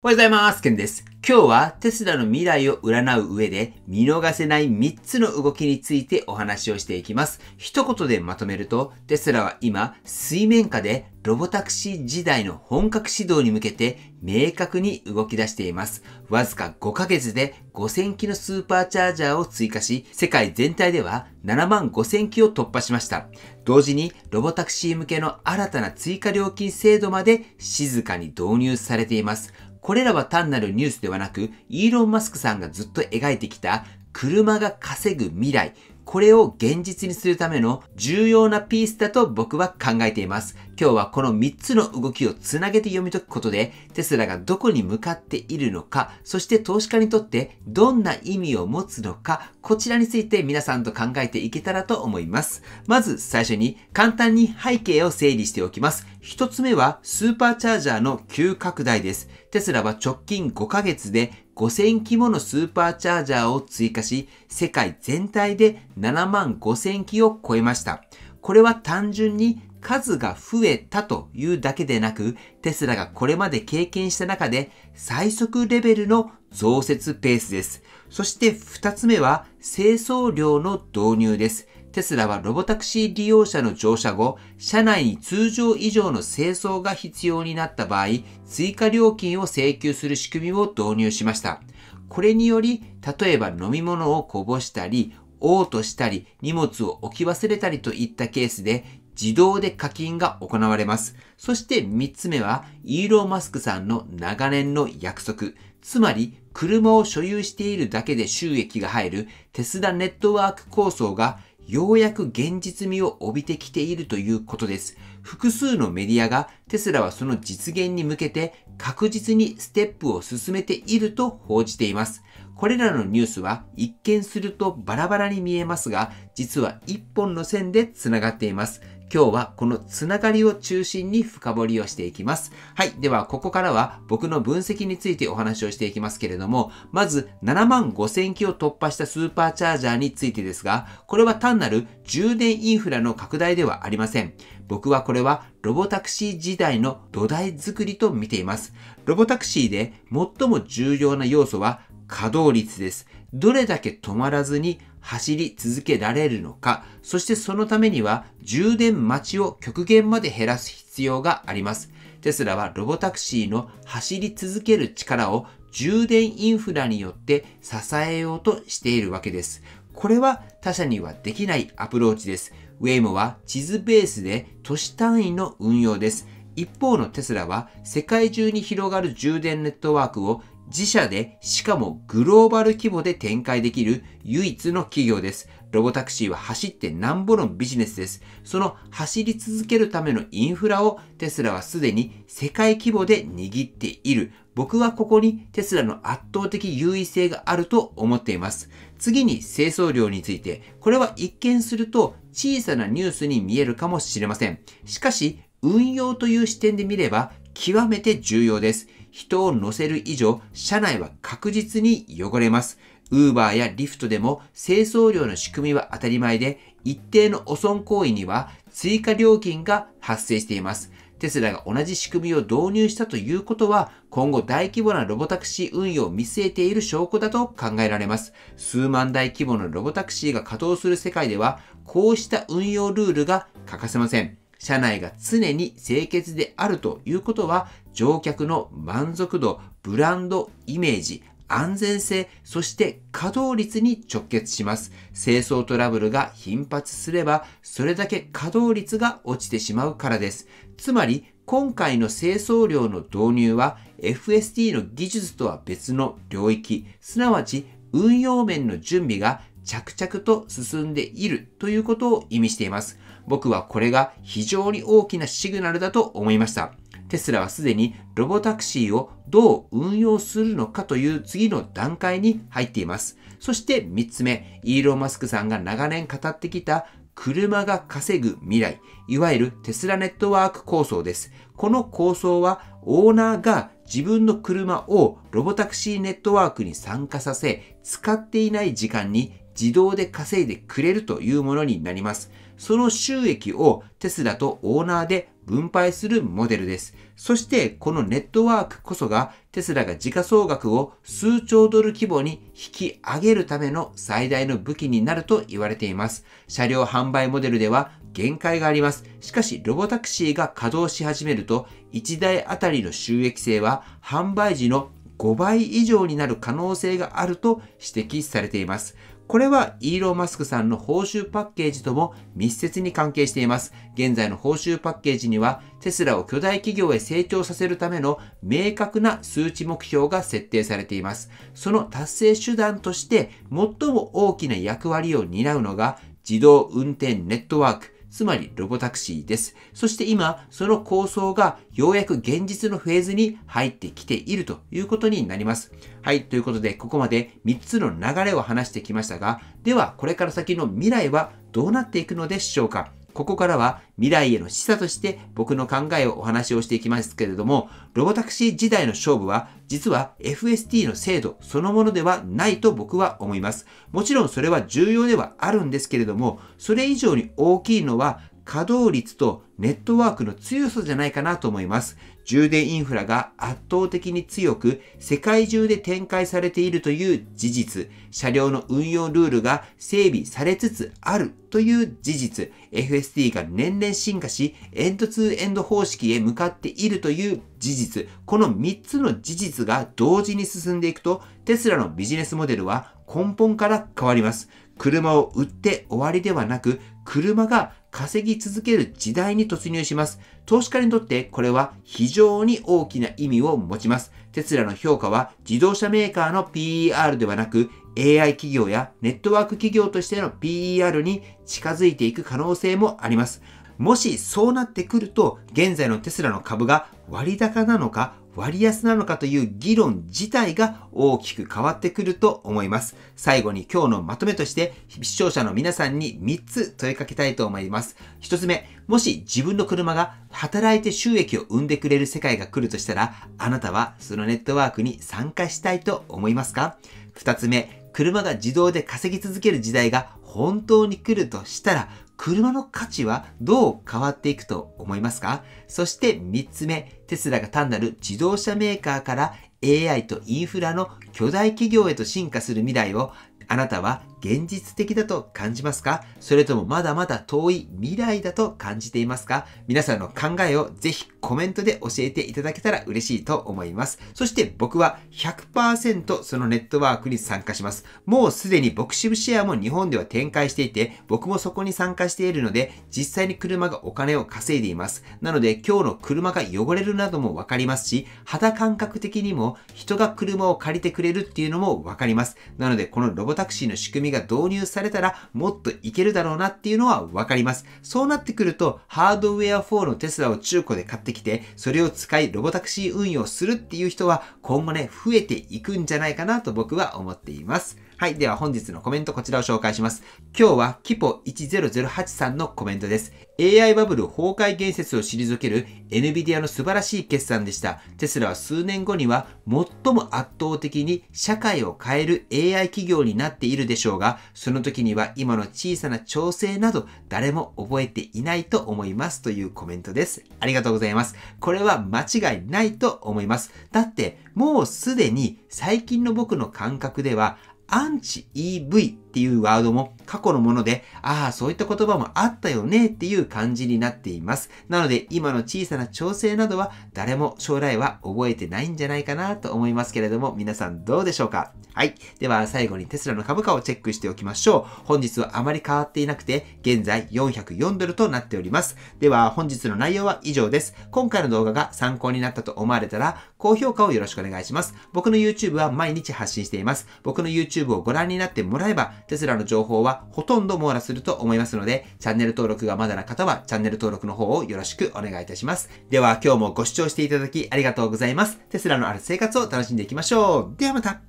おはようございます。ケンです。今日はテスラの未来を占う上で見逃せない3つの動きについてお話をしていきます。一言でまとめると、テスラは今水面下でロボタクシー時代の本格始動に向けて明確に動き出しています。わずか5ヶ月で5000機のスーパーチャージャーを追加し、世界全体では7万5000機を突破しました。同時にロボタクシー向けの新たな追加料金制度まで静かに導入されています。これらは単なるニュースではなく、イーロン・マスクさんがずっと描いてきた車が稼ぐ未来、これを現実にするための重要なピースだと僕は考えています。今日はこの3つの動きをつなげて読み解くことで、テスラがどこに向かっているのか、そして投資家にとってどんな意味を持つのか、こちらについて皆さんと考えていけたらと思います。まず最初に簡単に背景を整理しておきます。一つ目はスーパーチャージャーの急拡大です。テスラは直近5ヶ月で5000機ものスーパーチャージャーを追加し、世界全体で7万5000機を超えました。これは単純に数が増えたというだけでなく、テスラがこれまで経験した中で最速レベルの増設ペースです。そして2つ目は清掃料の導入です。テスラはロボタクシー利用者の乗車後、車内に通常以上の清掃が必要になった場合、追加料金を請求する仕組みを導入しました。これにより、例えば飲み物をこぼしたり、嘔吐したり、荷物を置き忘れたりといったケースで、自動で課金が行われます。そして3つ目は、イーロン・マスクさんの長年の約束、つまり車を所有しているだけで収益が入るテスラネットワーク構想がようやく現実味を帯びてきているということです。複数のメディアがテスラはその実現に向けて確実にステップを進めていると報じています。これらのニュースは一見するとバラバラに見えますが、実は一本の線で繋がっています。今日はこのつながりを中心に深掘りをしていきます。はい。では、ここからは僕の分析についてお話をしていきますけれども、まず7万5000機を突破したスーパーチャージャーについてですが、これは単なる充電インフラの拡大ではありません。僕はこれはロボタクシー時代の土台作りと見ています。ロボタクシーで最も重要な要素は稼働率です。どれだけ止まらずに走り続けられるのか、そしてそのためには充電待ちを極限まで減らす必要があります。テスラはロボタクシーの走り続ける力を充電インフラによって支えようとしているわけです。これは他社にはできないアプローチです。ウェイモは地図ベースで都市単位の運用です。一方のテスラは世界中に広がる充電ネットワークを自社で、しかもグローバル規模で展開できる唯一の企業です。ロボタクシーは走ってなんぼのビジネスです。その走り続けるためのインフラをテスラはすでに世界規模で握っている。僕はここにテスラの圧倒的優位性があると思っています。次に清掃量について。これは一見すると小さなニュースに見えるかもしれません。しかし、運用という視点で見れば極めて重要です。人を乗せる以上、車内は確実に汚れます。ウーバーやリフトでも清掃料の仕組みは当たり前で、一定の汚損行為には追加料金が発生しています。テスラが同じ仕組みを導入したということは、今後大規模なロボタクシー運用を見据えている証拠だと考えられます。数万台規模のロボタクシーが稼働する世界では、こうした運用ルールが欠かせません。車内が常に清潔であるということは、乗客の満足度、ブランド、イメージ、安全性、そして稼働率に直結します。清掃トラブルが頻発すれば、それだけ稼働率が落ちてしまうからです。つまり、今回の清掃量の導入は FSD の技術とは別の領域、すなわち運用面の準備が着々と進んでいるということを意味しています。僕はこれが非常に大きなシグナルだと思いました。テスラはすでにロボタクシーをどう運用するのかという次の段階に入っています。そして3つ目、イーロン・マスクさんが長年語ってきた車が稼ぐ未来、いわゆるテスラネットワーク構想です。この構想はオーナーが自分の車をロボタクシーネットワークに参加させ、使っていない時間に自動で稼いでくれるというものになります。その収益をテスラとオーナーで分配するモデルです。そしてこのネットワークこそがテスラが時価総額を数兆ドル規模に引き上げるための最大の武器になると言われています。車両販売モデルでは限界があります。しかしロボタクシーが稼働し始めると1台あたりの収益性は販売時の5倍以上になる可能性があると指摘されています。これはイーロン・マスクさんの報酬パッケージとも密接に関係しています。現在の報酬パッケージには、テスラを巨大企業へ成長させるための明確な数値目標が設定されています。その達成手段として最も大きな役割を担うのが自動運転ネットワーク、つまりロボタクシーです。そして今、その構想がようやく現実のフェーズに入ってきているということになります。はい、ということで、ここまで3つの流れを話してきましたが、では、これから先の未来はどうなっていくのでしょうかここからは未来への示唆として僕の考えをお話をしていきますけれども、ロボタクシー時代の勝負は実は FST の制度そのものではないと僕は思います。もちろんそれは重要ではあるんですけれども、それ以上に大きいのは稼働率とネットワークの強さじゃないかなと思います。充電インフラが圧倒的に強く、世界中で展開されているという事実、車両の運用ルールが整備されつつあるという事実、FSD が年々進化し、エンドツーエンド方式へ向かっているという事実、この3つの事実が同時に進んでいくと、テスラのビジネスモデルは根本から変わります。車を売って終わりではなく、車が稼ぎ続ける時代に突入します。投資家にとってこれは非常に大きな意味を持ちます。テスラの評価は自動車メーカーの PER ではなく AI 企業やネットワーク企業としての PER に近づいていく可能性もあります。もしそうなってくると現在のテスラの株が割高なのか割安なのかという議論自体が大きく変わってくると思います。最後に今日のまとめとして、視聴者の皆さんに3つ問いかけたいと思います。1つ目、もし自分の車が働いて収益を生んでくれる世界が来るとしたら、あなたはそのネットワークに参加したいと思いますか ?2 つ目、車が自動で稼ぎ続ける時代が本当に来るとしたら、車の価値はどう変わっていくと思いますかそして3つ目、テスラが単なる自動車メーカーから AI とインフラの巨大企業へと進化する未来をあなたは現実的だと感じますかそれともまだまだ遠い未来だと感じていますか皆さんの考えをぜひコメントで教えていただけたら嬉しいと思います。そして僕は100%そのネットワークに参加します。もうすでにボクシブシェアも日本では展開していて、僕もそこに参加しているので、実際に車がお金を稼いでいます。なので今日の車が汚れるなどもわかりますし、肌感覚的にも人が車を借りてくれるっていうのもわかります。なのでこのロボタクシーの仕組みみが導入されたらもっといけるだろうなっていうのはわかります。そうなってくると、ハードウェア4のテスラを中古で買ってきて、それを使いロボタクシー運用するっていう人は今後ね、増えていくんじゃないかなと僕は思っています。はい。では本日のコメントこちらを紹介します。今日はキポ1008さんのコメントです。AI バブル崩壊言説を退ける NVIDIA の素晴らしい決算でした。テスラは数年後には最も圧倒的に社会を変える AI 企業になっているでしょうが、その時には今の小さな調整など誰も覚えていないと思いますというコメントです。ありがとうございます。これは間違いないと思います。だってもうすでに最近の僕の感覚ではアンチ EV っていうワードも過去のもので、ああ、そういった言葉もあったよねっていう感じになっています。なので今の小さな調整などは誰も将来は覚えてないんじゃないかなと思いますけれども、皆さんどうでしょうかはい。では最後にテスラの株価をチェックしておきましょう。本日はあまり変わっていなくて、現在404ドルとなっております。では本日の内容は以上です。今回の動画が参考になったと思われたら、高評価をよろしくお願いします。僕の YouTube は毎日発信しています。僕の YouTube をご覧になってもらえば、テスラの情報はほとんど網羅すると思いますので、チャンネル登録がまだな方はチャンネル登録の方をよろしくお願いいたします。では今日もご視聴していただきありがとうございます。テスラのある生活を楽しんでいきましょう。ではまた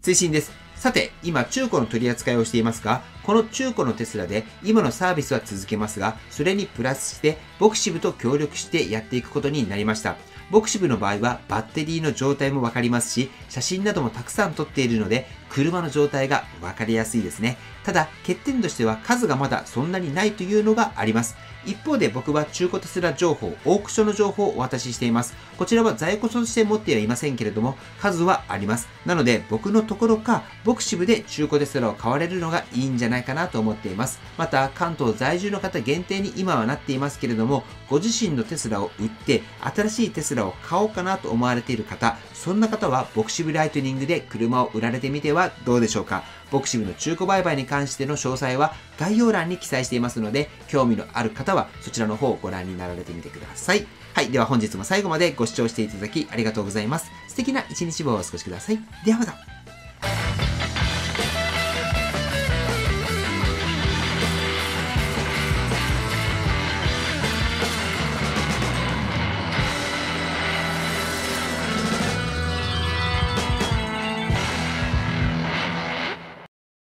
追伸です。さて、今中古の取り扱いをしていますが、この中古のテスラで今のサービスは続けますが、それにプラスしてボクシブと協力してやっていくことになりました。ボクシブの場合はバッテリーの状態もわかりますし、写真などもたくさん撮っているので、車の状態が分かりやすいですね。ただ、欠点としては数がまだそんなにないというのがあります。一方で僕は中古テスラ情報、オークションの情報をお渡ししています。こちらは在庫として持ってはいませんけれども、数はあります。なので、僕のところか、ボクシブで中古テスラを買われるのがいいんじゃないかなと思っています。また、関東在住の方限定に今はなっていますけれども、ご自身のテスラを売って、新しいテスラを買おうかなと思われている方、そんな方はボクシブライトニングで車を売られてみてははどうでしょうかボクシングの中古売買に関しての詳細は概要欄に記載していますので、興味のある方はそちらの方をご覧になられてみてください。はい、では本日も最後までご視聴していただきありがとうございます。素敵な一日をお過ごしください。ではまた。